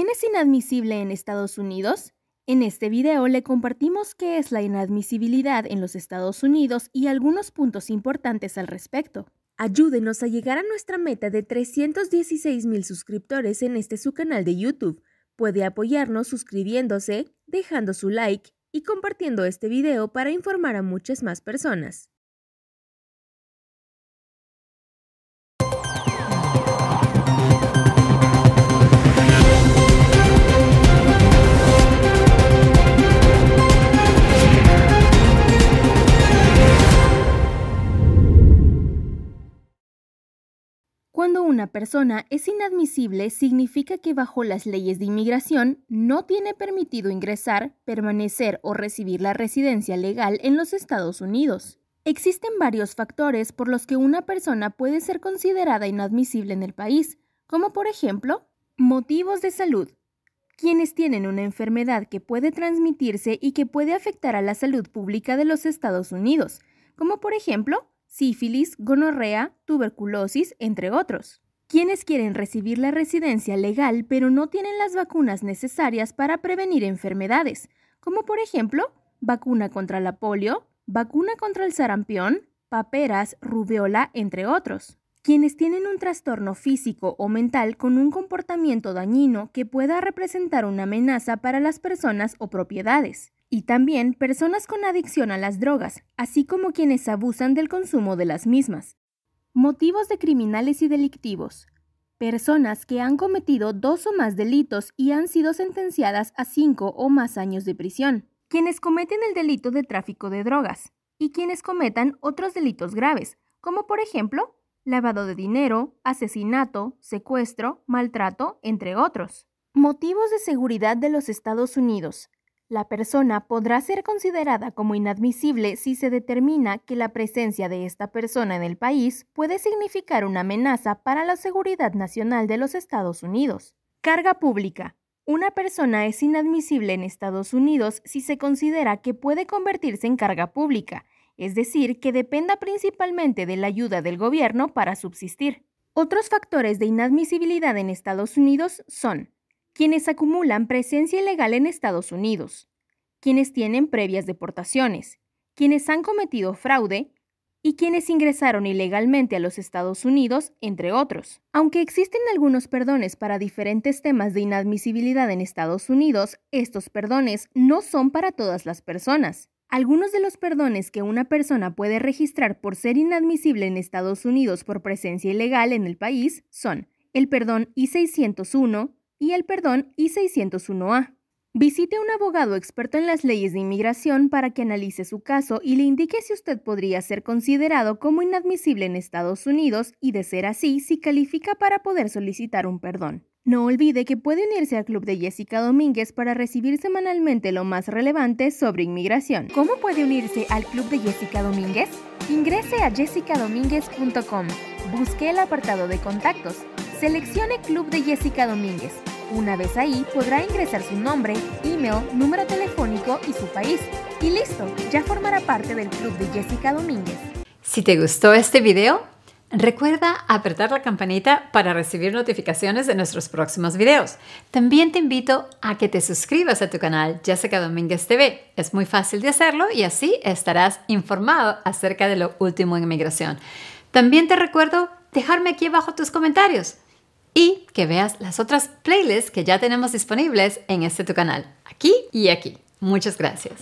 ¿Quién es inadmisible en Estados Unidos? En este video le compartimos qué es la inadmisibilidad en los Estados Unidos y algunos puntos importantes al respecto. Ayúdenos a llegar a nuestra meta de 316 mil suscriptores en este su canal de YouTube. Puede apoyarnos suscribiéndose, dejando su like y compartiendo este video para informar a muchas más personas. Cuando una persona es inadmisible significa que bajo las leyes de inmigración no tiene permitido ingresar, permanecer o recibir la residencia legal en los Estados Unidos. Existen varios factores por los que una persona puede ser considerada inadmisible en el país, como por ejemplo, motivos de salud. Quienes tienen una enfermedad que puede transmitirse y que puede afectar a la salud pública de los Estados Unidos, como por ejemplo, sífilis, gonorrea, tuberculosis, entre otros. Quienes quieren recibir la residencia legal pero no tienen las vacunas necesarias para prevenir enfermedades, como por ejemplo vacuna contra la polio, vacuna contra el sarampión, paperas, rubeola, entre otros. Quienes tienen un trastorno físico o mental con un comportamiento dañino que pueda representar una amenaza para las personas o propiedades y también personas con adicción a las drogas, así como quienes abusan del consumo de las mismas. Motivos de criminales y delictivos. Personas que han cometido dos o más delitos y han sido sentenciadas a cinco o más años de prisión. Quienes cometen el delito de tráfico de drogas. Y quienes cometan otros delitos graves, como por ejemplo lavado de dinero, asesinato, secuestro, maltrato, entre otros. Motivos de seguridad de los Estados Unidos. La persona podrá ser considerada como inadmisible si se determina que la presencia de esta persona en el país puede significar una amenaza para la seguridad nacional de los Estados Unidos. Carga pública. Una persona es inadmisible en Estados Unidos si se considera que puede convertirse en carga pública, es decir, que dependa principalmente de la ayuda del gobierno para subsistir. Otros factores de inadmisibilidad en Estados Unidos son quienes acumulan presencia ilegal en Estados Unidos, quienes tienen previas deportaciones, quienes han cometido fraude y quienes ingresaron ilegalmente a los Estados Unidos, entre otros. Aunque existen algunos perdones para diferentes temas de inadmisibilidad en Estados Unidos, estos perdones no son para todas las personas. Algunos de los perdones que una persona puede registrar por ser inadmisible en Estados Unidos por presencia ilegal en el país son el perdón I-601, y el perdón y 601A. Visite a un abogado experto en las leyes de inmigración para que analice su caso y le indique si usted podría ser considerado como inadmisible en Estados Unidos y, de ser así, si califica para poder solicitar un perdón. No olvide que puede unirse al club de Jessica Domínguez para recibir semanalmente lo más relevante sobre inmigración. ¿Cómo puede unirse al club de Jessica Domínguez? Ingrese a jessicadomínguez.com, busque el apartado de contactos, seleccione Club de Jessica Domínguez una vez ahí podrá ingresar su nombre, email, número telefónico y su país. Y listo, ya formará parte del club de Jessica Domínguez. Si te gustó este video, recuerda apretar la campanita para recibir notificaciones de nuestros próximos videos. También te invito a que te suscribas a tu canal Jessica Domínguez TV. Es muy fácil de hacerlo y así estarás informado acerca de lo último en inmigración. También te recuerdo dejarme aquí abajo tus comentarios y que veas las otras playlists que ya tenemos disponibles en este tu canal, aquí y aquí. Muchas gracias.